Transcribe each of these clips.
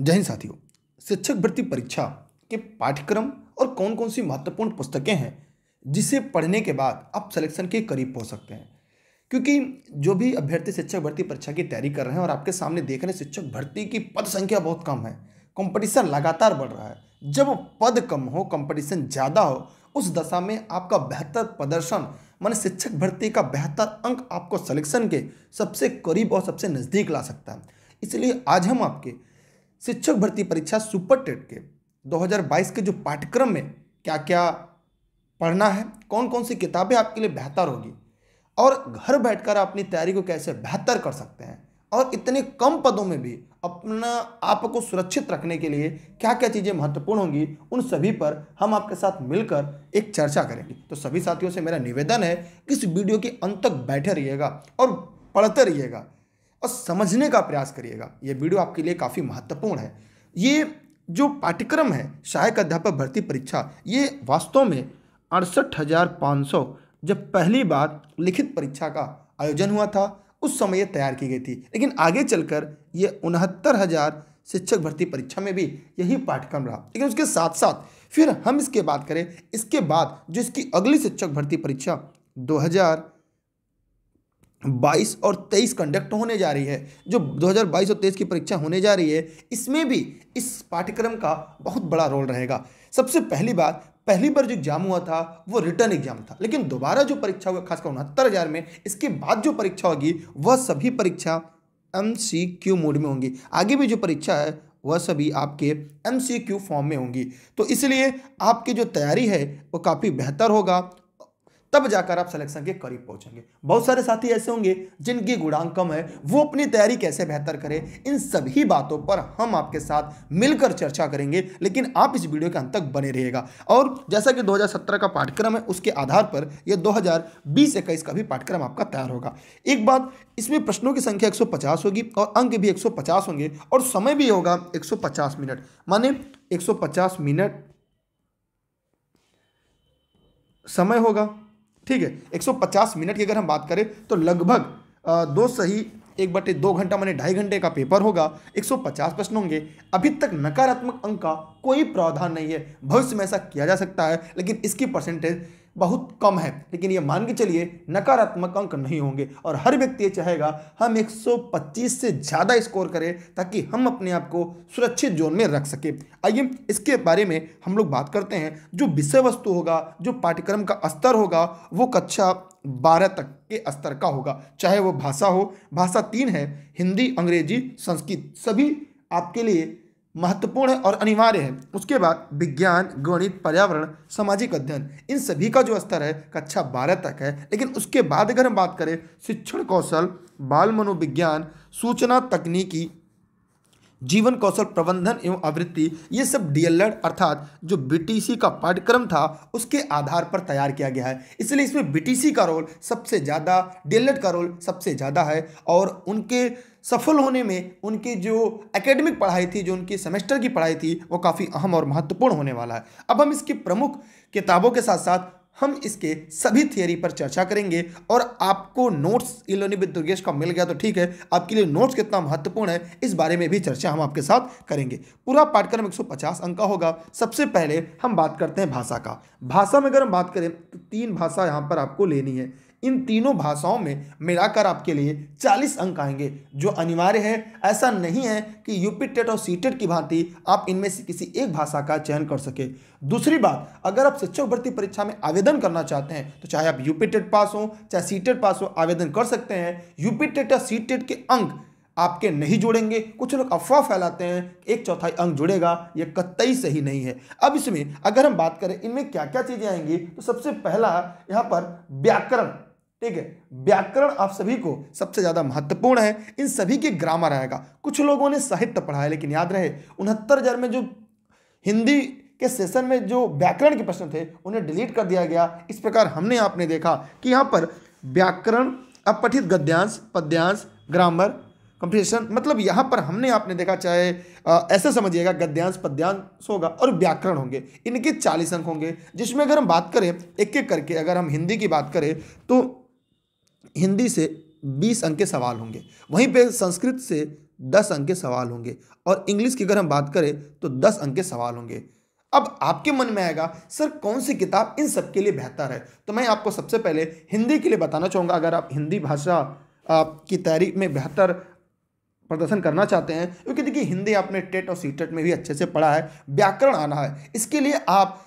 जय हिंद साथियों शिक्षक भर्ती परीक्षा के पाठ्यक्रम और कौन कौन सी महत्वपूर्ण पुस्तकें हैं जिसे पढ़ने के बाद आप सिलेक्शन के करीब पहुंच सकते हैं क्योंकि जो भी अभ्यर्थी शिक्षक भर्ती परीक्षा की तैयारी कर रहे हैं और आपके सामने देख रहे हैं शिक्षक भर्ती की पद संख्या बहुत कम है कंपटीशन लगातार बढ़ रहा है जब पद कम हो कंपटीशन ज़्यादा हो उस दशा में आपका बेहतर प्रदर्शन मान शिक्षक भर्ती का बेहतर अंक आपको सिलेक्शन के सबसे करीब और सबसे नज़दीक ला सकता है इसलिए आज हम आपके शिक्षक भर्ती परीक्षा सुपर टेट के 2022 के जो पाठ्यक्रम में क्या क्या पढ़ना है कौन कौन सी किताबें आपके लिए बेहतर होगी और घर बैठकर आप अपनी तैयारी को कैसे बेहतर कर सकते हैं और इतने कम पदों में भी अपना आप को सुरक्षित रखने के लिए क्या क्या चीज़ें महत्वपूर्ण होंगी उन सभी पर हम आपके साथ मिलकर एक चर्चा करेंगे तो सभी साथियों से मेरा निवेदन है कि इस वीडियो के अंत तक बैठे रहिएगा और पढ़ते रहिएगा और समझने का प्रयास करिएगा ये वीडियो आपके लिए काफ़ी महत्वपूर्ण है ये जो पाठ्यक्रम है सहायक अध्यापक भर्ती परीक्षा ये वास्तव में अड़सठ हज़ार पाँच सौ जब पहली बार लिखित परीक्षा का आयोजन हुआ था उस समय ये तैयार की गई थी लेकिन आगे चलकर ये उनहत्तर हज़ार शिक्षक भर्ती परीक्षा में भी यही पाठ्यक्रम रहा लेकिन उसके साथ साथ फिर हम इसके बात करें इसके बाद जो इसकी अगली शिक्षक भर्ती परीक्षा 22 और 23 कंडक्ट होने जा रही है जो 2022 और 23 की परीक्षा होने जा रही है इसमें भी इस पाठ्यक्रम का बहुत बड़ा रोल रहेगा सबसे पहली बात पहली बार जो एग्जाम हुआ था वो रिटर्न एग्जाम था लेकिन दोबारा जो परीक्षा हुआ खासकर उनहत्तर हज़ार में इसके बाद जो परीक्षा होगी वह सभी परीक्षा एम सी क्यू मोड में होंगी आगे भी जो परीक्षा है वह सभी आपके एम सी क्यू फॉर्म में होंगी तो इसलिए आपकी जो तैयारी है वो काफ़ी बेहतर होगा तब जाकर आप सिलेक्शन के करीब पहुंचेंगे बहुत सारे साथी ऐसे होंगे जिनकी गुणांक कम है वो अपनी तैयारी कैसे बेहतर करें इन सभी बातों पर हम आपके साथ मिलकर चर्चा करेंगे लेकिन आप इस वीडियो के अंत तक बने रहेगा और जैसा कि 2017 का पाठ्यक्रम है उसके आधार पर यह दो हजार का भी पाठ्यक्रम आपका तैयार होगा एक बात इसमें प्रश्नों की संख्या एक होगी और अंक भी एक होंगे और समय भी होगा एक मिनट माने एक मिनट समय होगा ठीक है 150 मिनट की अगर हम बात करें तो लगभग दो सही एक बटे दो घंटा मैंने ढाई घंटे का पेपर होगा 150 प्रश्न होंगे अभी तक नकारात्मक अंक का कोई प्रावधान नहीं है भविष्य में ऐसा किया जा सकता है लेकिन इसकी परसेंटेज बहुत कम है लेकिन ये मान के चलिए नकारात्मक अंक नहीं होंगे और हर व्यक्ति ये चाहेगा हम 125 से ज़्यादा स्कोर करें ताकि हम अपने आप को सुरक्षित जोन में रख सकें आइए इसके बारे में हम लोग बात करते हैं जो विषय वस्तु होगा जो पाठ्यक्रम का स्तर होगा वो कक्षा बारह तक के स्तर का होगा चाहे वो भाषा हो भाषा तीन है हिंदी अंग्रेजी संस्कृत सभी आपके लिए महत्वपूर्ण है और अनिवार्य है उसके बाद विज्ञान गणित पर्यावरण सामाजिक अध्ययन इन सभी का जो स्तर है कक्षा बारह तक है लेकिन उसके बाद अगर हम बात करें शिक्षण कौशल बाल मनोविज्ञान सूचना तकनीकी जीवन कौशल प्रबंधन एवं आवृत्ति ये सब डीएलएड अर्थात जो बीटीसी का पाठ्यक्रम था उसके आधार पर तैयार किया गया है इसलिए इसमें बीटीसी का रोल सबसे ज़्यादा डीएलएड का रोल सबसे ज़्यादा है और उनके सफल होने में उनकी जो एकेडमिक पढ़ाई थी जो उनकी सेमेस्टर की पढ़ाई थी वो काफ़ी अहम और महत्वपूर्ण होने वाला है अब हम इसकी प्रमुख किताबों के साथ साथ हम इसके सभी थियरी पर चर्चा करेंगे और आपको नोट्स विद दुर्गेश का मिल गया तो ठीक है आपके लिए नोट्स कितना महत्वपूर्ण है इस बारे में भी चर्चा हम आपके साथ करेंगे पूरा पाठ्यक्रम 150 अंक का होगा सबसे पहले हम बात करते हैं भाषा का भाषा में अगर हम बात करें तो तीन भाषा यहाँ पर आपको लेनी है इन तीनों भाषाओं में मिलाकर आपके लिए 40 अंक आएंगे जो अनिवार्य है ऐसा नहीं है कि यूपी टेट और सी टेट की भांति आप इनमें से किसी एक भाषा का चयन कर सके दूसरी बात अगर आप शिक्षक भर्ती परीक्षा में आवेदन करना चाहते हैं तो चाहे आप यूपी टेट पास हो चाहे सी टेट पास हो आवेदन कर सकते हैं यूपी टेट या सी टेट के अंक आपके नहीं जुड़ेंगे कुछ लोग अफवाह फैलाते हैं एक चौथाई अंक जुड़ेगा यह कतई सही नहीं है अब इसमें अगर हम बात करें इनमें क्या क्या चीज़ें आएंगी तो सबसे पहला यहाँ पर व्याकरण ठीक है व्याकरण आप सभी को सबसे ज़्यादा महत्वपूर्ण है इन सभी के ग्रामर आएगा कुछ लोगों ने साहित्य पढ़ा है लेकिन याद रहे उनहत्तर हजार में जो हिंदी के सेशन में जो व्याकरण के प्रश्न थे उन्हें डिलीट कर दिया गया इस प्रकार हमने आपने देखा कि यहाँ पर व्याकरण अपठित गद्यांश पद्यांश ग्रामर कंप्रेशन मतलब यहाँ पर हमने आपने देखा चाहे ऐसे समझिएगा गद्यांश पद्यांश होगा और व्याकरण होंगे इनके चालीस अंक होंगे जिसमें अगर हम बात करें एक एक करके अगर हम हिंदी की बात करें तो हिंदी से बीस अंक के सवाल होंगे वहीं पे संस्कृत से दस अंक के सवाल होंगे और इंग्लिश की अगर हम बात करें तो दस अंक के सवाल होंगे अब आपके मन में आएगा सर कौन सी किताब इन सब के लिए बेहतर है तो मैं आपको सबसे पहले हिंदी के लिए बताना चाहूँगा अगर आप हिंदी भाषा की तैयारी में बेहतर प्रदर्शन करना चाहते हैं क्योंकि देखिए हिंदी आपने टेट और सी में भी अच्छे से पढ़ा है व्याकरण आना है इसके लिए आप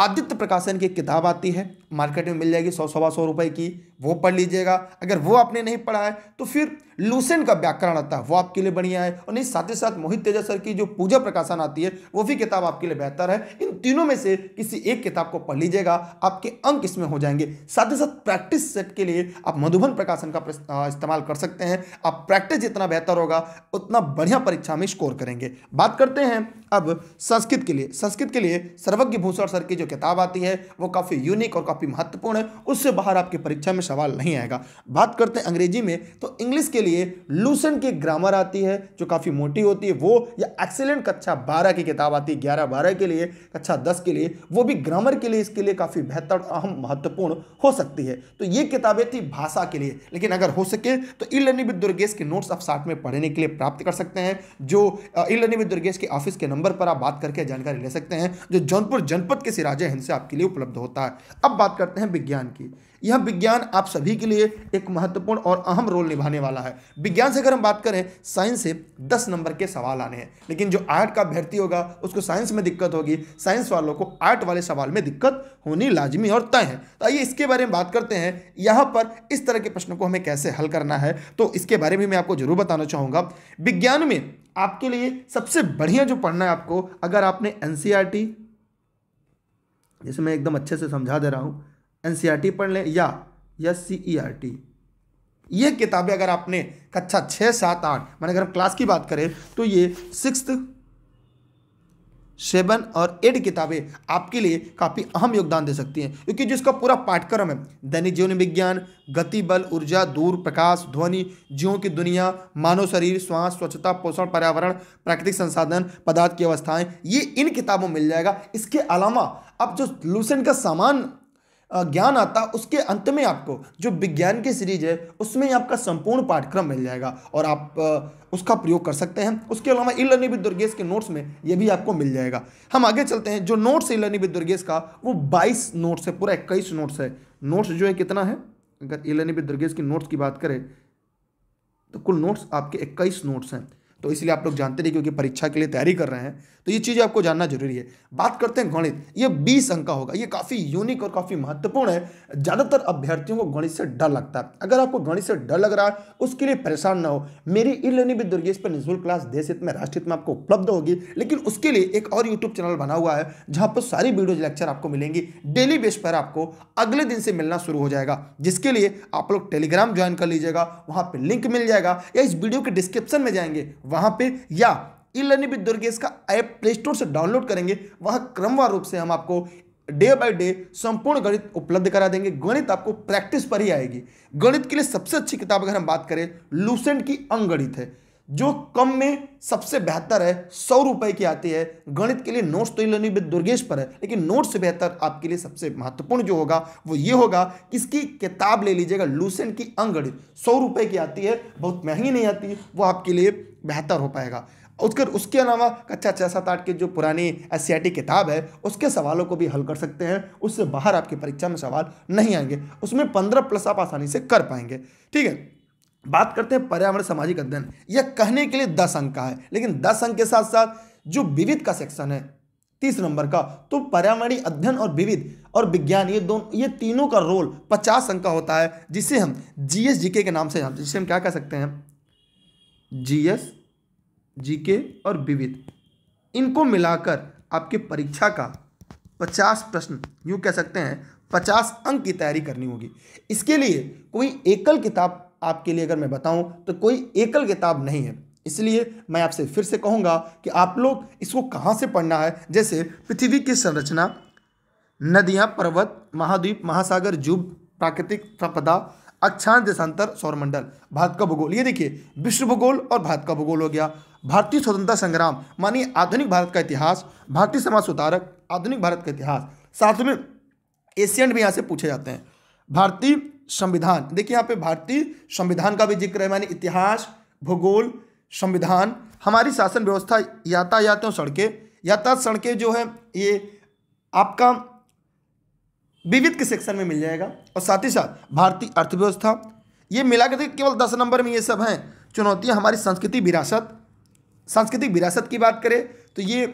आदित्य प्रकाशन की किताब आती है मार्केट में मिल जाएगी सौ सवा सौ रुपए की वो पढ़ लीजिएगा अगर वो आपने नहीं पढ़ा है तो फिर लूसेंट का व्याकरण आता है वो आपके लिए बढ़िया है और नहीं साथ ही साथ मोहित तेजा सर की जो पूजा प्रकाशन आती है वो भी किताब आपके लिए बेहतर है इन तीनों में से किसी एक किताब को पढ़ लीजिएगा आपके अंक इसमें हो जाएंगे साथ ही साथ प्रैक्टिस सेट के लिए आप मधुबन प्रकाशन का इस्तेमाल कर सकते हैं आप प्रैक्टिस जितना बेहतर होगा उतना बढ़िया परीक्षा में स्कोर करेंगे बात करते हैं अब संस्कृत के लिए संस्कृत के लिए सर्वज्ञ भूषण सर की जो किताब आती है वो काफ़ी यूनिक और काफ़ी काफ़ी महत्वपूर्ण है उससे बाहर आपकी परीक्षा में सवाल नहीं आएगा बात करते हैं अंग्रेजी में तो इंग्लिश के लिए लूसन की ग्रामर आती है जो काफ़ी मोटी होती है वो या एक्सेलेंट कक्षा बारह की किताब आती है ग्यारह बारह के लिए कक्षा दस के लिए वो भी ग्रामर के लिए इसके लिए काफ़ी बेहतर अहम महत्वपूर्ण हो सकती है तो ये किताबें थी भाषा के लिए लेकिन अगर हो सके तो ई लर्निंग विद दुर्गेश के नोट्स आप साथ में पढ़ने के लिए प्राप्त कर सकते हैं जो ई लर्निंग विद दुर्गेश के ऑफिस के नंबर पर आप बात करके जानकारी ले सकते हैं जो जौनपुर जनपद के सिराजे हिंद से आपके लिए उपलब्ध होता है अब बात बात करते हैं विज्ञान की यह विज्ञान आप सभी के लिए एक महत्वपूर्ण और अहम रोल निभाने वाला है विज्ञान से अगर हम बात करें साइंस से दस नंबर के सवाल आने हैं लेकिन जो आर्ट का अभ्यर्थी होगा उसको साइंस में दिक्कत होगी साइंस वालों को आर्ट वाले सवाल में दिक्कत होनी लाजमी और तय है तो आइए इसके बारे में बात करते हैं यहाँ पर इस तरह के प्रश्न को हमें कैसे हल करना है तो इसके बारे में मैं आपको जरूर बताना चाहूँगा विज्ञान में आपके लिए सबसे बढ़िया जो पढ़ना है आपको अगर आपने एन जैसे मैं एकदम अच्छे से समझा दे रहा हूँ एन e पढ़ लें या या सी ई आर टी ये किताबें अगर आपने कक्षा छः सात आठ मैंने अगर हम क्लास की बात करें तो ये सिक्स सेवन और एट किताबें आपके लिए काफ़ी अहम योगदान दे सकती हैं क्योंकि जिसका पूरा पाठ्यक्रम है दैनिक जीवन विज्ञान गति बल ऊर्जा दूर प्रकाश ध्वनि जीवों की दुनिया मानव शरीर श्वास स्वच्छता पोषण पर्यावरण प्राकृतिक संसाधन पदार्थ की अवस्थाएं ये इन किताबों मिल जाएगा इसके अलावा अब जो लूसेंट का सामान ज्ञान आता उसके अंत में आपको जो विज्ञान की सीरीज है उसमें आपका संपूर्ण पाठ्यक्रम मिल जाएगा और आप उसका प्रयोग कर सकते हैं उसके अलावा ई लर्निंग विद दुर्गेश के नोट्स में ये भी आपको मिल जाएगा हम आगे चलते हैं जो notes E learning with Durgesh का वो बाईस नोट्स है पूरा इक्कीस नोट्स है नोट्स जो है कितना है अगर ई लर्निंग विद दुर्गेश की नोट्स की बात करें तो कुल नोट्स आपके इक्कीस नोट्स हैं तो इसलिए आप लोग जानते रहिए क्योंकि परीक्षा के लिए तैयारी कर रहे हैं तो ये चीज़ें आपको जानना जरूरी है बात करते हैं गणित ये बीस अंक का होगा ये काफ़ी यूनिक और काफ़ी महत्वपूर्ण है ज़्यादातर अभ्यर्थियों को गणित से डर लगता है अगर आपको गणित से डर लग रहा है उसके लिए परेशान ना हो मेरी ई लर्निंग विद दुर्गेश पर निःशुल्क क्लास देश हित में राष्ट्रहित में आपको उपलब्ध होगी लेकिन उसके लिए एक और यूट्यूब चैनल बना हुआ है जहाँ पर सारी वीडियोज लेक्चर आपको मिलेंगी डेली बेस पर आपको अगले दिन से मिलना शुरू हो जाएगा जिसके लिए आप लोग टेलीग्राम ज्वाइन कर लीजिएगा वहाँ पर लिंक मिल जाएगा या इस वीडियो के डिस्क्रिप्शन में जाएंगे वहां पे या ई लर्निंग विद दुर्गेश का ऐप प्ले स्टोर से डाउनलोड करेंगे वहां क्रमवार रूप से हम आपको डे बाय डे संपूर्ण गणित उपलब्ध करा देंगे गणित आपको प्रैक्टिस पर ही आएगी गणित के लिए सबसे अच्छी किताब अगर हम बात करें लूसेंट की अंगणित है जो कम में सबसे बेहतर है सौ रुपए की आती है गणित के लिए नोट्स तो लेनी भी दुर्गेश पर है लेकिन नोट्स से बेहतर आपके लिए सबसे महत्वपूर्ण जो होगा वो ये होगा कि इसकी किताब ले लीजिएगा लूसेंट की अंगणित सौ रुपए की आती है बहुत महंगी नहीं आती वो आपके लिए बेहतर हो पाएगा उसके उसके अलावा कक्षा छः सात आठ की जो पुरानी एस किताब है उसके सवालों को भी हल कर सकते हैं उससे बाहर आपकी परीक्षा में सवाल नहीं आएंगे उसमें पंद्रह प्लस आप आसानी से कर पाएंगे ठीक है बात करते हैं पर्यावरण सामाजिक अध्ययन यह कहने के लिए दस अंक का है लेकिन दस अंक के साथ साथ जो विविध का सेक्शन है तीस नंबर का तो पर्यावरणीय अध्ययन और विविध और विज्ञान ये दोनों ये तीनों का रोल पचास अंक का होता है जिसे हम जी के नाम से जानते हैं जिसे हम क्या कह सकते हैं जीएस जीके और विविध इनको मिलाकर आपकी परीक्षा का पचास प्रश्न यूँ कह सकते हैं पचास अंक की तैयारी करनी होगी इसके लिए कोई एकल किताब आपके लिए अगर मैं बताऊं तो कोई एकल किताब नहीं है इसलिए मैं आपसे फिर से कहूंगा कि आप लोग इसको कहाँ से पढ़ना है जैसे पृथ्वी की संरचना नदियां पर्वत महाद्वीप महासागर जुब प्राकृतिक संपदा अक्षांत देशांतर सौरमंडल भारत का भूगोल ये देखिए विश्व भूगोल और भारत का भूगोल हो गया भारतीय स्वतंत्रता संग्राम मानिए आधुनिक भारत का इतिहास भारतीय समाज सुधारक आधुनिक भारत का इतिहास साथ में एशियन भी यहाँ से पूछे जाते हैं भारतीय संविधान देखिए यहाँ पे भारतीय संविधान का भी जिक्र है मैंने इतिहास भूगोल संविधान हमारी शासन व्यवस्था यातायातों सड़कें यातायात सड़कें जो है ये आपका विविध के सेक्शन में मिल जाएगा और साथ ही साथ भारतीय अर्थव्यवस्था ये मिला के केवल दस नंबर में ये सब हैं चुनौतियाँ हमारी संस्कृति विरासत सांस्कृतिक विरासत की बात करें तो ये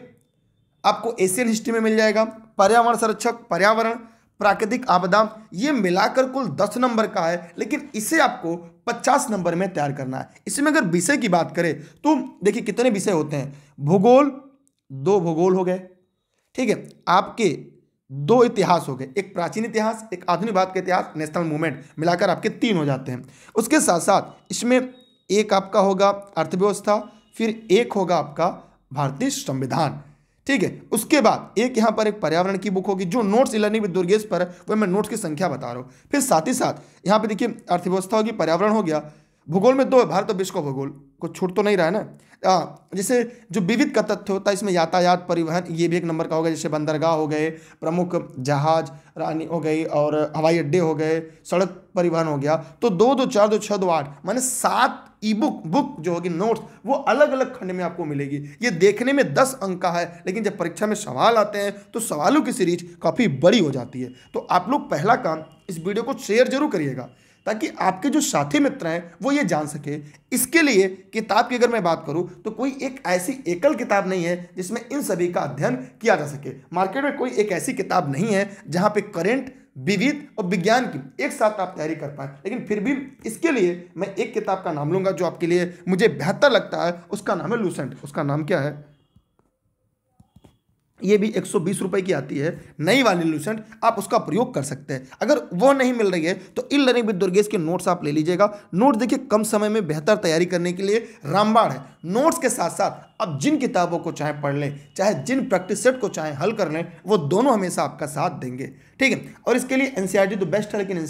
आपको एशियन हिस्ट्री में मिल जाएगा पर्यावरण संरक्षक पर्यावरण प्राकृतिक आपदा ये मिलाकर कुल दस नंबर का है लेकिन इसे आपको पचास नंबर में तैयार करना है इसमें अगर विषय की बात करें तो देखिए कितने विषय होते हैं भूगोल दो भूगोल हो गए ठीक है आपके दो इतिहास हो गए एक प्राचीन इतिहास एक आधुनिक भारत का इतिहास नेशनल मूवमेंट मिलाकर आपके तीन हो जाते हैं उसके साथ साथ इसमें एक आपका होगा अर्थव्यवस्था फिर एक होगा आपका भारतीय संविधान ठीक है उसके बाद एक यहाँ पर एक पर्यावरण की बुक होगी जो नोट्स इलर्निंग विद दुर्गेश पर वह मैं नोट्स की संख्या बता रहा हूँ फिर साथ ही साथ यहाँ पे देखिए अर्थव्यवस्था होगी पर्यावरण हो गया भूगोल में दो तो है भारत और विश्व का भूगोल को छूट तो नहीं रहा है ना जैसे जो विविध का तथ्य होता है इसमें यातायात परिवहन ये भी एक नंबर का होगा जैसे बंदरगाह हो गए प्रमुख जहाज रानी हो गई और हवाई अड्डे हो गए सड़क परिवहन हो गया तो दो दो चार दो छः दो आठ माने सात ई बुक बुक जो होगी नोट्स वो अलग अलग खंड में आपको मिलेगी ये देखने में दस अंक का है लेकिन जब परीक्षा में सवाल आते हैं तो सवालों की सीरीज काफ़ी बड़ी हो जाती है तो आप लोग पहला काम इस वीडियो को शेयर जरूर करिएगा ताकि आपके जो साथी मित्र हैं वो ये जान सके इसके लिए किताब की अगर मैं बात करूँ तो कोई एक ऐसी एकल किताब नहीं है जिसमें इन सभी का अध्ययन किया जा सके मार्केट में कोई एक ऐसी किताब नहीं है जहाँ पे करेंट विविध और विज्ञान की एक साथ आप तैयारी कर पाए लेकिन फिर भी इसके लिए मैं एक किताब का नाम लूंगा जो आपके लिए मुझे बेहतर लगता है उसका नाम है लूसेंट उसका नाम क्या है ये भी एक सौ की आती है नई वाली लूसेंट आप उसका प्रयोग कर सकते हैं अगर वो नहीं मिल रही है तो इन लर्निंग विद दुर्गेश के नोट्स आप ले लीजिएगा नोट्स देखिए कम समय में बेहतर तैयारी करने के लिए रामबाण है नोट्स के साथ साथ अब जिन किताबों को चाहे पढ़ लें चाहे जिन प्रैक्टिस सेट को चाहे हल कर लें वो दोनों हमेशा आपका साथ देंगे ठीक है और इसके लिए एन e तो बेस्ट है लेकिन एन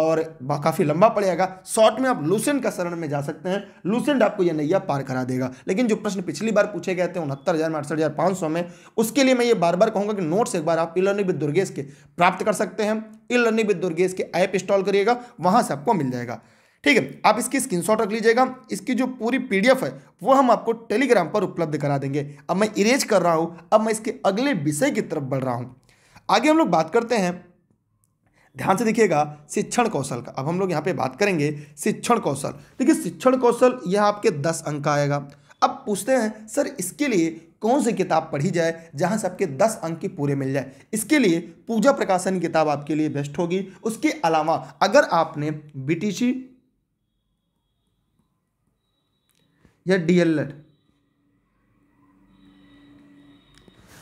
और काफ़ी लंबा पड़ेगा शॉर्ट में आप लूसेंट का शरण में जा सकते हैं लूसेंट आपको यह नैया पार करा देगा लेकिन जो प्रश्न पिछली बार पूछे गए थे उनहत्तर हज़ार में अड़सठ हज़ार पाँच सौ में उसके लिए मैं ये बार बार कहूँगा कि नोट्स एक बार आप ई लर्निंग विद दुर्गेश के प्राप्त कर सकते हैं ई लर्निंग विद दुर्गेश के ऐप इंस्टॉल करिएगा वहाँ से आपको मिल जाएगा ठीक है आप इसकी स्क्रीनशॉट रख लीजिएगा इसकी जो पूरी पीडीएफ है वो हम आपको टेलीग्राम पर उपलब्ध करा देंगे अब मैं इरेज कर रहा हूँ अब मैं इसके अगले विषय की तरफ बढ़ रहा हूँ आगे हम लोग बात करते हैं ध्यान से देखिएगा शिक्षण कौशल का अब हम लोग यहाँ पे बात करेंगे शिक्षण कौशल देखिए शिक्षण कौशल यह आपके दस अंक का आएगा अब पूछते हैं सर इसके लिए कौन सी किताब पढ़ी जाए जहाँ से आपके दस अंक के पूरे मिल जाए इसके लिए पूजा प्रकाशन किताब आपके लिए बेस्ट होगी उसके अलावा अगर आपने बीटीसी या डीएलएड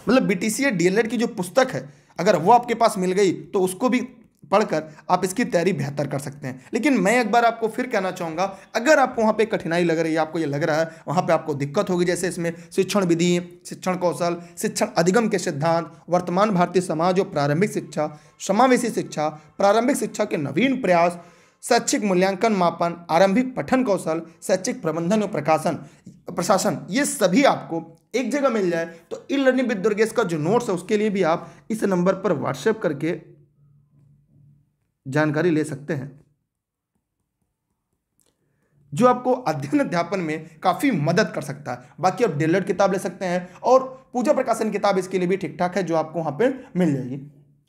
मतलब बीटीसी या डीएलएड की जो पुस्तक है अगर वो आपके पास मिल गई तो उसको भी पढ़कर आप इसकी तैयारी बेहतर कर सकते हैं लेकिन मैं एक बार आपको फिर कहना चाहूँगा अगर आपको वहाँ पर कठिनाई लग रही है आपको ये लग रहा है वहाँ पर आपको दिक्कत होगी जैसे इसमें शिक्षण विधि शिक्षण कौशल शिक्षण अधिगम के सिद्धांत वर्तमान भारतीय समाज और प्रारंभिक शिक्षा समावेशी शिक्षा प्रारंभिक शिक्षा के नवीन प्रयास शैक्षिक मूल्यांकन मापन आरंभिक पठन कौशल शैक्षिक प्रबंधन और प्रकाशन प्रशासन ये सभी आपको एक जगह मिल जाए तो ई लर्निंग विद दुर्गेश का जो नोट्स है उसके लिए भी आप इस नंबर पर व्हाट्सएप करके जानकारी ले सकते हैं जो आपको अध्ययन अध्यापन में काफ़ी मदद कर सकता है बाकी आप डेलर किताब ले सकते हैं और पूजा प्रकाशन किताब इसके लिए भी ठीक ठाक है जो आपको वहां पर मिल जाएगी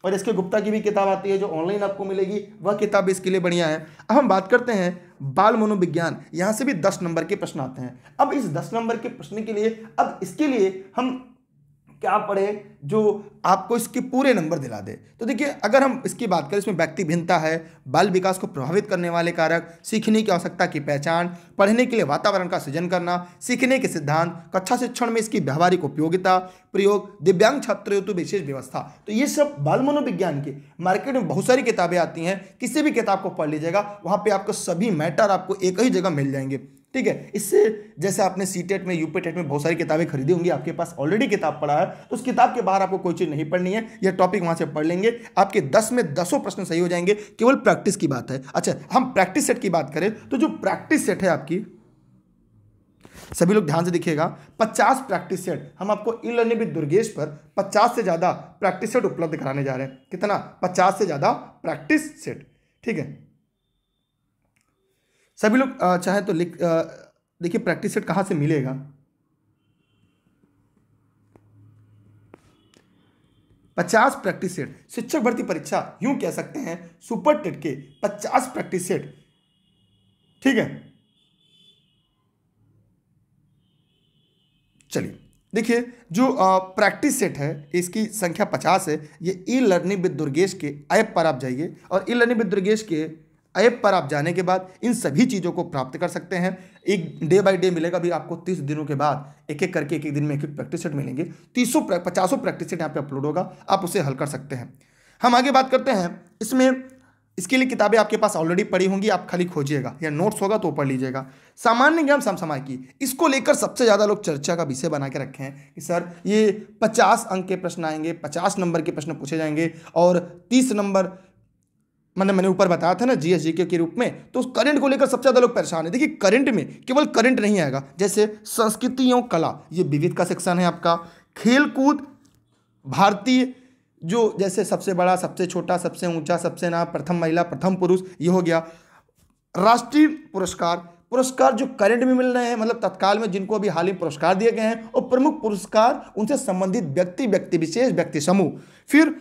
और इसके गुप्ता की भी किताब आती है जो ऑनलाइन आपको मिलेगी वह किताब इसके लिए बढ़िया है अब हम बात करते हैं बाल मनोविज्ञान यहाँ से भी दस नंबर के प्रश्न आते हैं अब इस दस नंबर के प्रश्न के लिए अब इसके लिए हम क्या पढ़े जो आपको इसके पूरे नंबर दिला दे तो देखिए अगर हम इसकी बात करें इसमें व्यक्ति भिन्नता है बाल विकास को प्रभावित करने वाले कारक सीखने की आवश्यकता की पहचान पढ़ने के लिए वातावरण का सृजन करना सीखने के सिद्धांत कक्षा शिक्षण में इसकी व्यावहारिक उपयोगिता प्रयोग दिव्यांग छात्र हेतु विशेष व्यवस्था तो ये सब बाल मनोविज्ञान के मार्केट में बहुत सारी किताबें आती हैं किसी भी किताब को पढ़ लीजिएगा वहाँ पर आपको सभी मैटर आपको एक ही जगह मिल जाएंगे ठीक है इससे जैसे आपने सी टेट e में यूपी टेट e e में बहुत सारी किताबें खरीदी होंगी आपके पास ऑलरेडी किताब पढ़ा है तो उस किताब के बाहर आपको कोई चीज़ नहीं पढ़नी है यह टॉपिक वहां से पढ़ लेंगे आपके दस में दसों प्रश्न सही हो जाएंगे केवल प्रैक्टिस की बात है अच्छा हम प्रैक्टिस सेट की बात करें तो जो प्रैक्टिस सेट है आपकी सभी लोग ध्यान से देखिएगा 50 प्रैक्टिस सेट हम आपको ई लर्निंग विद दुर्गेश पर 50 से ज़्यादा प्रैक्टिस सेट उपलब्ध कराने जा रहे हैं कितना 50 से ज़्यादा प्रैक्टिस सेट ठीक है सभी लोग चाहे तो लिख देखिए प्रैक्टिस सेट कहाँ से मिलेगा पचास प्रैक्टिस सेट शिक्षक भर्ती परीक्षा यूं कह सकते हैं सुपर टेट के पचास प्रैक्टिस सेट ठीक है चलिए देखिए जो प्रैक्टिस सेट है इसकी संख्या पचास है ये ई लर्निंग विद दुर्गेश के ऐप पर आप जाइए और ई लर्निंग विद दुर्गेश के ऐप पर आप जाने के बाद इन सभी चीज़ों को प्राप्त कर सकते हैं एक डे बाय डे मिलेगा भी आपको तीस दिनों के बाद एक एक करके एक एक दिन में एक एक प्रैक्टिस सेट मिलेंगे तीसों पचासों प्रैक्टिस सेट यहाँ पे अपलोड होगा आप उसे हल कर सकते हैं हम आगे बात करते हैं इसमें इसके लिए किताबें आपके पास ऑलरेडी पड़ी होंगी आप खाली खोजिएगा या नोट्स होगा तो पढ़ लीजिएगा सामान्य ज्ञान समसमाय की इसको लेकर सबसे ज़्यादा लोग चर्चा का विषय बना के रखे हैं कि सर ये पचास अंक के प्रश्न आएंगे पचास नंबर के प्रश्न पूछे जाएंगे और तीस नंबर मैंने मतलब मैंने ऊपर बताया था ना जी एस जी के रूप में तो उस करंट को लेकर सबसे ज़्यादा लोग परेशान है देखिए करंट में केवल करंट नहीं आएगा जैसे संस्कृति एवं कला ये विविध का सेक्शन है आपका खेलकूद भारतीय जो जैसे सबसे बड़ा सबसे छोटा सबसे ऊंचा सबसे ना प्रथम महिला प्रथम पुरुष ये हो गया राष्ट्रीय पुरस्कार पुरस्कार जो करंट में मिल रहे हैं मतलब तत्काल में जिनको अभी हाल ही पुरस्कार दिए गए हैं और प्रमुख पुरस्कार उनसे संबंधित व्यक्ति व्यक्ति विशेष व्यक्ति समूह फिर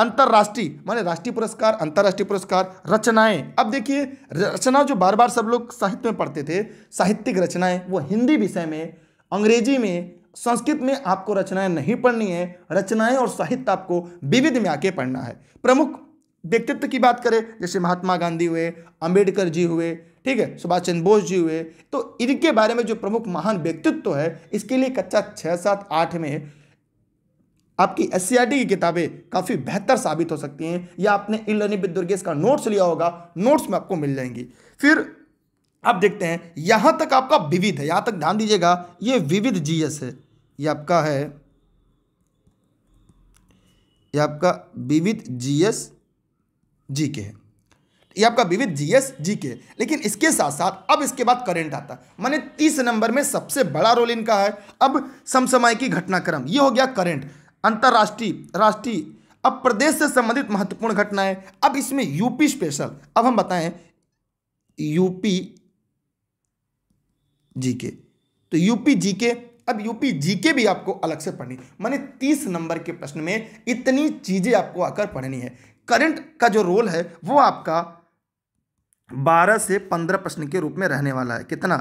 अंतर्राष्ट्रीय माने राष्ट्रीय पुरस्कार अंतर्राष्ट्रीय पुरस्कार रचनाएं अब देखिए रचना जो बार बार सब लोग साहित्य में पढ़ते थे साहित्यिक रचनाएं वो हिंदी विषय में अंग्रेजी में संस्कृत में आपको रचनाएं नहीं पढ़नी है रचनाएं और साहित्य आपको विविध में आके पढ़ना है प्रमुख व्यक्तित्व की बात करें जैसे महात्मा गांधी हुए अंबेडकर जी हुए ठीक है सुभाष चंद्र बोस जी हुए तो इनके बारे में जो प्रमुख महान व्यक्तित्व है इसके लिए कक्षा छः सात आठ में आपकी एस e की किताबें काफ़ी बेहतर साबित हो सकती हैं या आपने इन लर्निंग विद दुर्गेश का नोट्स लिया होगा नोट्स में आपको मिल जाएंगी फिर आप देखते हैं यहाँ तक आपका विविध है यहाँ तक ध्यान दीजिएगा ये विविध जीएस है ये आपका है ये आपका विविध जीएस जीके है ये आपका विविध जीएस जीके लेकिन इसके साथ साथ अब इसके बाद करंट आता है मैंने तीस नंबर में सबसे बड़ा रोल इनका है अब समसमाय की घटनाक्रम ये हो गया करंट अंतर्राष्ट्रीय राष्ट्रीय अब प्रदेश से संबंधित महत्वपूर्ण घटनाएं अब इसमें यूपी स्पेशल अब हम बताएं यूपी जीके तो यूपी जीके अब यूपी जीके भी आपको अलग से पढ़नी माने तीस नंबर के प्रश्न में इतनी चीजें आपको आकर पढ़नी है करंट का जो रोल है वो आपका बारह से पंद्रह प्रश्न के रूप में रहने वाला है कितना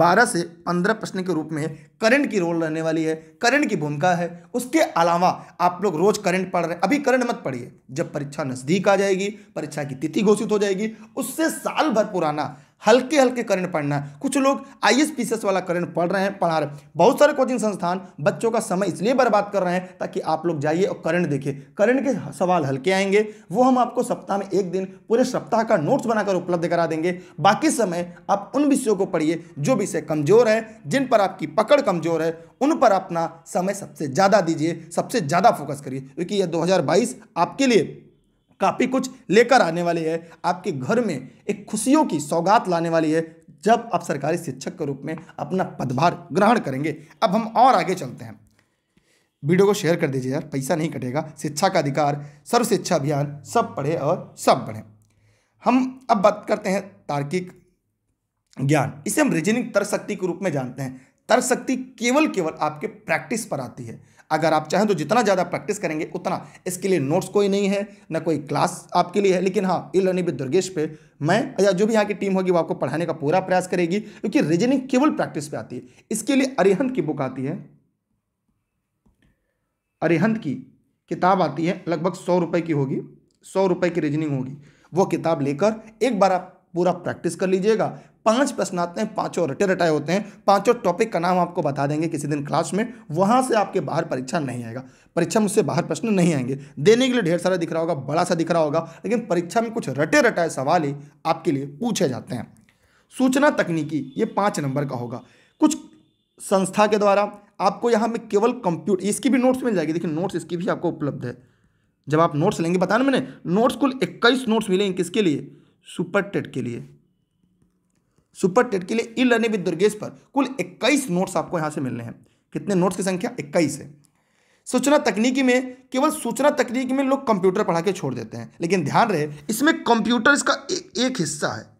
बारह से पंद्रह प्रश्न के रूप में करंट की रोल रहने वाली है करंट की भूमिका है उसके अलावा आप लोग रोज करंट पढ़ रहे हैं अभी करंट मत पढ़िए जब परीक्षा नज़दीक आ जाएगी परीक्षा की तिथि घोषित हो जाएगी उससे साल भर पुराना हल्के हल्के करंट पढ़ना है कुछ लोग आई एस वाला करंट पढ़ रहे हैं पढ़ा रहे हैं बहुत सारे कोचिंग संस्थान बच्चों का समय इसलिए बर्बाद कर रहे हैं ताकि आप लोग जाइए और करंट देखिए करंट के सवाल हल्के आएंगे वो हम आपको सप्ताह में एक दिन पूरे सप्ताह का नोट्स बनाकर उपलब्ध करा देंगे बाकी समय आप उन विषयों को पढ़िए जो विषय कमजोर है जिन पर आपकी पकड़ कमजोर है उन पर अपना समय सबसे ज़्यादा दीजिए सबसे ज़्यादा फोकस करिए क्योंकि यह दो आपके लिए काफ़ी कुछ लेकर आने वाली है आपके घर में एक खुशियों की सौगात लाने वाली है जब आप सरकारी शिक्षक के रूप में अपना पदभार ग्रहण करेंगे अब हम और आगे चलते हैं वीडियो को शेयर कर दीजिए यार पैसा नहीं कटेगा शिक्षा का अधिकार सर्व शिक्षा अभियान सब पढ़े और सब बढ़े हम अब बात करते हैं तार्किक ज्ञान इसे हम रीजनिंग तर्क शक्ति के रूप में जानते हैं तर्क शक्ति केवल केवल आपके प्रैक्टिस पर आती है अगर आप चाहें तो जितना ज़्यादा प्रैक्टिस करेंगे उतना इसके लिए नोट्स कोई नहीं है ना कोई क्लास आपके लिए है लेकिन हाँ ई लर्निंग विद दुर्गेश पे मैं या जो भी यहाँ की टीम होगी वो आपको पढ़ाने का पूरा प्रयास करेगी क्योंकि रीजनिंग केवल प्रैक्टिस पे आती है इसके लिए अरिहंत की बुक आती है अरिहंत की किताब आती है लगभग सौ रुपये की होगी सौ रुपये की रीजनिंग होगी वो किताब लेकर एक बार आप पूरा प्रैक्टिस कर लीजिएगा पांच प्रश्न आते हैं पांचों रटे रटाए होते हैं पांचों टॉपिक का नाम आपको बता देंगे किसी दिन क्लास में वहाँ से आपके बाहर परीक्षा नहीं आएगा परीक्षा में उससे बाहर प्रश्न नहीं आएंगे देने के लिए ढेर सारा दिख रहा होगा बड़ा सा दिख रहा होगा लेकिन परीक्षा में कुछ रटे रटाए सवाल ही आपके लिए पूछे जाते हैं सूचना तकनीकी ये पाँच नंबर का होगा कुछ संस्था के द्वारा आपको यहाँ में केवल कंप्यूटर इसकी भी नोट्स मिल जाएगी देखिए नोट्स इसकी भी आपको उपलब्ध है जब आप नोट्स लेंगे बताना मैंने नोट्स कुल इक्कीस नोट्स मिलेंगे किसके लिए सुपर टेट के लिए सुपर टेट के लिए ई लर्निंग विद दुर्गेश पर कुल 21 नोट्स आपको यहाँ से मिलने हैं कितने नोट्स की संख्या 21 है सूचना तकनीकी में केवल सूचना तकनीकी में लोग कंप्यूटर पढ़ा के छोड़ देते हैं लेकिन ध्यान रहे इसमें कंप्यूटर इसका ए, एक हिस्सा है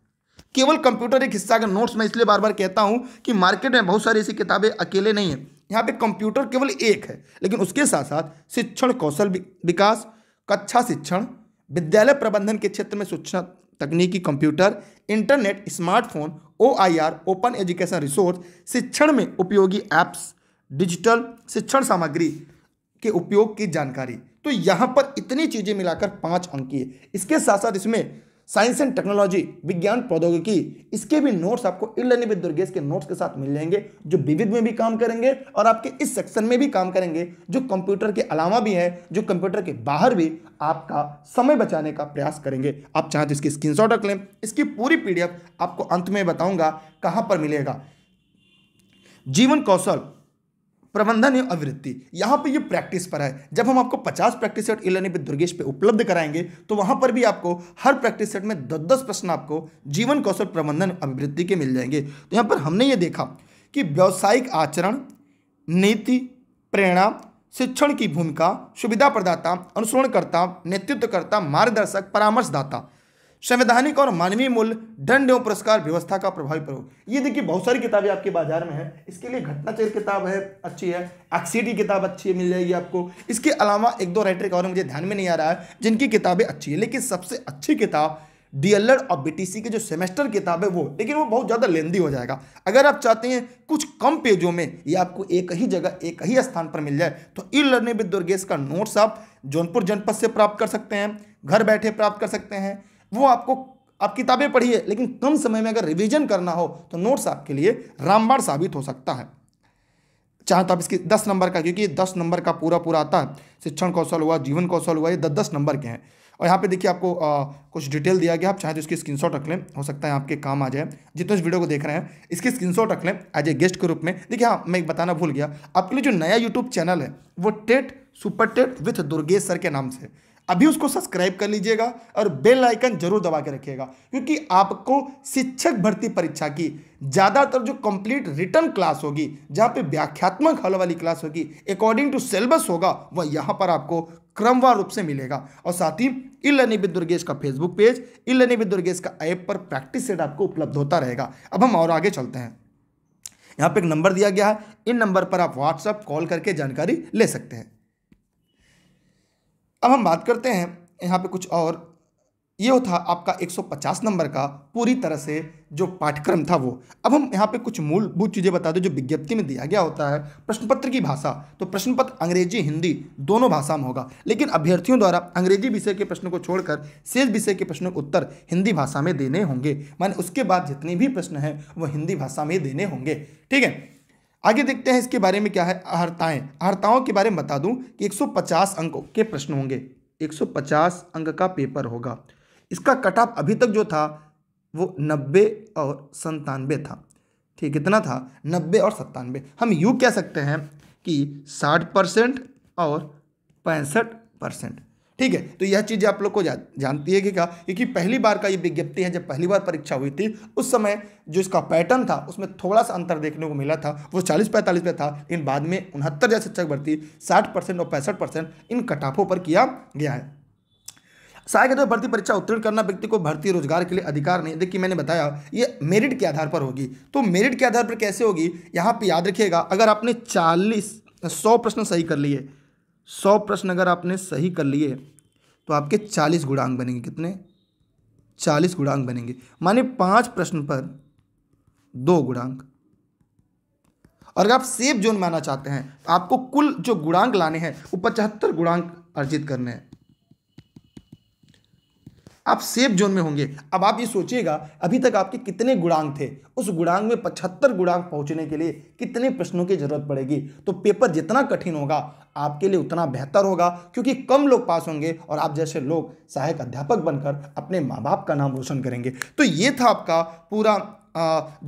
केवल कंप्यूटर एक हिस्सा का नोट्स मैं इसलिए बार बार कहता हूँ कि मार्केट में बहुत सारी ऐसी किताबें अकेले नहीं है यहाँ पे कंप्यूटर केवल एक है लेकिन उसके साथ साथ शिक्षण कौशल विकास कक्षा शिक्षण विद्यालय प्रबंधन के क्षेत्र में सूचना तकनीकी computer internet smartphone OIR open education resource शिक्षण में उपयोगी ऐप्स डिजिटल शिक्षण सामग्री के उपयोग की जानकारी तो यहाँ पर इतनी चीज़ें मिलाकर पाँच है इसके साथ साथ इसमें साइंस एंड टेक्नोलॉजी विज्ञान प्रौद्योगिकी इसके भी नोट्स आपको इलर्निंग विद दुर्गेश के नोट्स के साथ मिल जाएंगे जो विविध में भी काम करेंगे और आपके इस सेक्शन में भी काम करेंगे जो कंप्यूटर के अलावा भी है जो कंप्यूटर के बाहर भी आपका समय बचाने का प्रयास करेंगे आप चाहें तो इसकी स्क्रीन रख लें इसकी पूरी पीडीएफ आपको अंत में बताऊंगा कहाँ पर मिलेगा जीवन कौशल प्रबंधन एवं अभिवृत्ति यहाँ पे ये प्रैक्टिस पर है जब हम आपको 50 प्रैक्टिस सेट इलेनिबित दुर्गेश पे उपलब्ध कराएंगे तो वहाँ पर भी आपको हर प्रैक्टिस सेट में दस दस प्रश्न आपको जीवन कौशल प्रबंधन अभिवृत्ति के मिल जाएंगे तो यहाँ पर हमने ये देखा कि व्यावसायिक आचरण नीति प्रेरणा शिक्षण की भूमिका सुविधा प्रदाता अनुसरणकर्ता नेतृत्वकर्ता मार्गदर्शक परामर्शदाता संवैधानिक और मानवीय मूल्य दंड एवं पुरस्कार व्यवस्था का प्रभावी प्रयोग ये देखिए बहुत सारी किताबें आपके बाजार में है इसके लिए घटनाचर किताब है अच्छी है एक्सीडी किताब अच्छी है मिल जाएगी आपको इसके अलावा एक दो राइटर के और मुझे ध्यान में नहीं आ रहा है जिनकी किताबें अच्छी है लेकिन सबसे अच्छी किताब डीएलएड और बीटीसी के जो सेमेस्टर किताब है वो लेकिन वो बहुत ज़्यादा लेंदी हो जाएगा अगर आप चाहते हैं कुछ कम पेजों में ये आपको एक ही जगह एक ही स्थान पर मिल जाए तो ई लर्निंग विद दुर्गेश का नोट्स आप जौनपुर जनपद से प्राप्त कर सकते हैं घर बैठे प्राप्त कर सकते हैं वो आपको आप किताबें पढ़िए लेकिन कम समय में अगर रिवीजन करना हो तो नोट्स आपके लिए रामबाण साबित हो सकता है चाहे तो आप इसकी दस नंबर का क्योंकि ये दस नंबर का पूरा पूरा आता है शिक्षण कौशल हुआ जीवन कौशल हुआ ये दस दस नंबर के हैं और यहाँ पे देखिए आपको आ, कुछ डिटेल दिया गया आप चाहे तो इसकी स्क्रीनशॉट रख लें हो सकता है आपके काम आ जाए जितने इस वीडियो को देख रहे हैं इसकी स्क्रीनशॉट रख लें एज ए गेस्ट के रूप में देखिए हाँ मैं बताना भूल गया आपके लिए जो नया यूट्यूब चैनल है वो TET super TET with Durgesh sir के नाम से अभी उसको सब्सक्राइब कर लीजिएगा और बेल आइकन जरूर दबा के रखिएगा क्योंकि आपको शिक्षक भर्ती परीक्षा की ज़्यादातर जो कंप्लीट रिटर्न क्लास होगी जहाँ पे व्याख्यात्मक हल वाली क्लास होगी अकॉर्डिंग टू सिलेबस होगा वह यहाँ पर आपको क्रमवार रूप से मिलेगा और साथ ही ई लर्निंग विद दुर्गेश का Facebook page E learning with Durgesh का ऐप पर प्रैक्टिस सेट आपको उपलब्ध होता रहेगा अब हम और आगे चलते हैं यहाँ पे एक नंबर दिया गया है इन नंबर पर आप व्हाट्सअप कॉल करके जानकारी ले सकते हैं अब हम बात करते हैं यहाँ पे कुछ और ये था आपका 150 नंबर का पूरी तरह से जो पाठ्यक्रम था वो अब हम यहाँ पे कुछ मूलभूत चीज़ें बता दें जो विज्ञप्ति में दिया गया होता है प्रश्न पत्र की भाषा तो प्रश्न पत्र अंग्रेजी हिंदी दोनों भाषा में होगा लेकिन अभ्यर्थियों द्वारा अंग्रेजी विषय के प्रश्नों को छोड़कर शेष विषय के प्रश्नों के उत्तर हिंदी भाषा में देने होंगे मान उसके बाद जितने भी प्रश्न हैं वो हिंदी भाषा में देने होंगे ठीक है आगे देखते हैं इसके बारे में क्या है अहर्ताएं अहर्ताओं के बारे में बता दूं कि 150 अंकों के प्रश्न होंगे 150 अंक का पेपर होगा इसका कट ऑफ अभी तक जो था वो नब्बे और संतानवे था ठीक इतना था नब्बे और सत्तानवे हम यूँ कह सकते हैं कि साठ परसेंट और पैंसठ परसेंट ठीक है तो यह चीज़ आप लोग को जा, जानती है कि क्या क्योंकि पहली बार का ये विज्ञप्ति है जब पहली बार परीक्षा हुई थी उस समय जो इसका पैटर्न था उसमें थोड़ा सा अंतर देखने को मिला था वो चालीस पैंतालीस पे था लेकिन बाद में उनहत्तर जैसे शिक्षक भर्ती साठ परसेंट और पैंसठ परसेंट इन कटाफों पर किया गया है सहायक तो भर्ती परीक्षा उत्तीर्ण करना व्यक्ति को भर्ती रोजगार के लिए अधिकार नहीं देखिए मैंने बताया ये मेरिट के आधार पर होगी तो मेरिट के आधार पर कैसे होगी यहाँ पर याद रखिएगा अगर आपने चालीस सौ प्रश्न सही कर लिए सौ प्रश्न अगर आपने सही कर लिए तो आपके चालीस गुणांक बनेंगे कितने चालीस गुणांक बनेंगे माने पांच प्रश्न पर दो गुणांक और अगर आप सेफ जोन में आना चाहते हैं आपको कुल जो गुणांक लाने हैं वो पचहत्तर गुणांक अर्जित करने हैं आप सेफ जोन में होंगे अब आप ये सोचिएगा अभी तक आपके कितने गुणांक थे उस गुणांक में पचहत्तर गुणांक पहुंचने के लिए कितने प्रश्नों की जरूरत पड़ेगी तो पेपर जितना कठिन होगा आपके लिए उतना बेहतर होगा क्योंकि कम लोग पास होंगे और आप जैसे लोग सहायक अध्यापक बनकर अपने माँ बाप का नाम रोशन करेंगे तो ये था आपका पूरा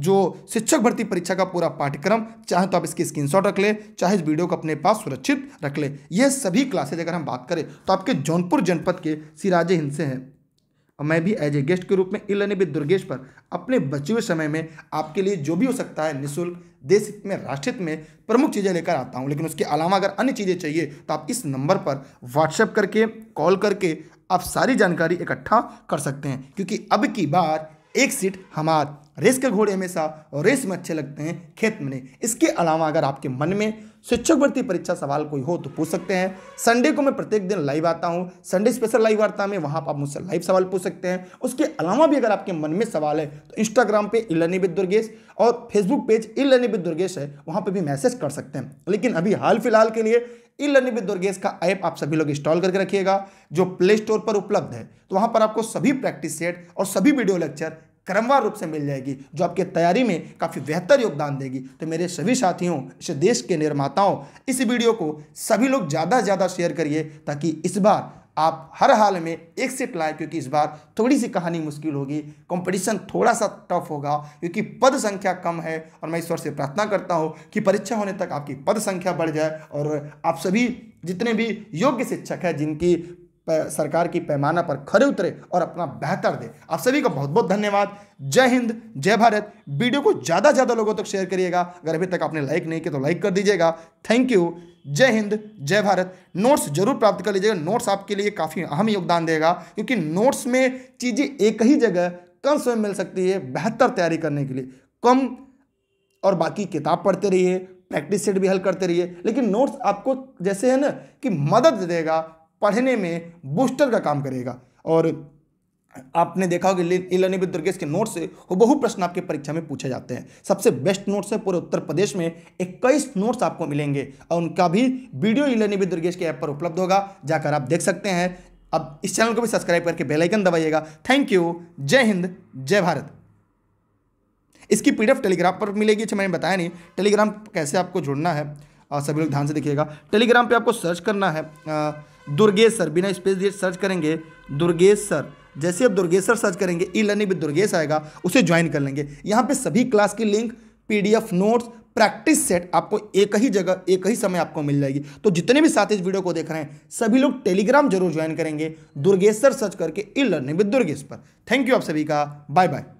जो शिक्षक भर्ती परीक्षा का पूरा पाठ्यक्रम चाहे तो आप इसकी स्क्रीनशॉट रख ले चाहे इस वीडियो को अपने पास सुरक्षित रख ले यह सभी क्लासेज अगर हम बात करें तो आपके जौनपुर जनपद के सिराजे हिंसे हैं और मैं भी एज ए गेस्ट के रूप में इलने विद दुर्गेश पर अपने बचे हुए समय में आपके लिए जो भी हो सकता है निःशुल्क देश हित में राष्ट्रहित में प्रमुख चीज़ें लेकर आता हूँ लेकिन उसके अलावा अगर अन्य चीज़ें चाहिए तो आप इस नंबर पर व्हाट्सएप करके कॉल करके आप सारी जानकारी इकट्ठा कर सकते हैं क्योंकि अब की बार एक सीट हमार रेस के घोड़े हमेशा और रेस में अच्छे लगते हैं खेत में इसके अलावा अगर आपके मन में शिक्षक भर्ती परीक्षा सवाल कोई हो तो पूछ सकते हैं संडे को मैं प्रत्येक दिन लाइव आता हूँ संडे स्पेशल लाइव वार्ता में वहाँ आप मुझसे लाइव सवाल पूछ सकते हैं उसके अलावा भी अगर आपके मन में सवाल है तो इंस्टाग्राम पे इलनी विद दुर्गेश और फेसबुक पेज इलनी विद दुर्गेश है वहाँ पर भी मैसेज कर सकते हैं लेकिन अभी हाल फिलहाल के लिए ई लर्निंग विद दुर्गेश का ऐप आप सभी लोग इंस्टॉल करके रखिएगा जो प्ले स्टोर पर उपलब्ध है तो वहाँ पर आपको सभी प्रैक्टिस सेट और सभी वीडियो लेक्चर क्रमवार रूप से मिल जाएगी जो आपके तैयारी में काफ़ी बेहतर योगदान देगी तो मेरे सभी साथियों इस देश के निर्माताओं इस वीडियो को सभी लोग ज़्यादा से ज़्यादा शेयर करिए ताकि इस बार आप हर हाल में एक सीट लाए क्योंकि इस बार थोड़ी सी कहानी मुश्किल होगी कंपटीशन थोड़ा सा टफ होगा क्योंकि पद संख्या कम है और मैं ईश्वर से प्रार्थना करता हूँ कि परीक्षा होने तक आपकी पद संख्या बढ़ जाए और आप सभी जितने भी योग्य शिक्षक हैं जिनकी सरकार की पैमाना पर खड़े उतरे और अपना बेहतर दे आप सभी का बहुत बहुत धन्यवाद जय हिंद जय भारत वीडियो को ज़्यादा से ज़्यादा लोगों तक शेयर करिएगा अगर अभी तक आपने लाइक नहीं किया तो लाइक कर दीजिएगा थैंक यू जय हिंद जय भारत नोट्स जरूर प्राप्त कर लीजिएगा नोट्स आपके लिए काफ़ी अहम योगदान देगा क्योंकि नोट्स में चीज़ें एक ही जगह कम समय मिल सकती है बेहतर तैयारी करने के लिए कम और बाकी किताब पढ़ते रहिए प्रैक्टिस सेट भी हल करते रहिए लेकिन नोट्स आपको जैसे है ना कि मदद देगा पढ़ने में बूस्टर का काम करेगा और आपने देखा होगा ई लर्निंग विद दुर्गेश के नोट्स से बहु प्रश्न आपके परीक्षा में पूछे जाते हैं सबसे बेस्ट नोट्स है पूरे उत्तर प्रदेश में इक्कीस नोट्स आपको मिलेंगे और उनका भी video E learning with Durgesh के ऐप पर उपलब्ध होगा जाकर आप देख सकते हैं अब इस चैनल को भी सब्सक्राइब करके बेलाइकन दबाइएगा थैंक यू जय हिंद जय भारत इसकी पी टेलीग्राम पर मिलेगी अच्छा मैंने बताया नहीं टेलीग्राम कैसे आपको जुड़ना है सभी लोग ध्यान से देखिएगा टेलीग्राम पे आपको सर्च करना है आ, दुर्गेश सर बिना स्पेस दिए सर्च करेंगे दुर्गेश सर जैसे आप दुर्गेश्वर सर्च करेंगे ई लर्निंग विद दुर्गेश आएगा उसे ज्वाइन कर लेंगे यहाँ पे सभी क्लास की link PDF notes practice set आपको एक ही जगह एक ही समय आपको मिल जाएगी तो जितने भी साथी इस वीडियो को देख रहे हैं सभी लोग टेलीग्राम जरूर ज्वाइन करेंगे दुर्गेश्वर सर्च करके ई लर्निंग विद दुर्गेश पर थैंक यू आप सभी का बाय बाय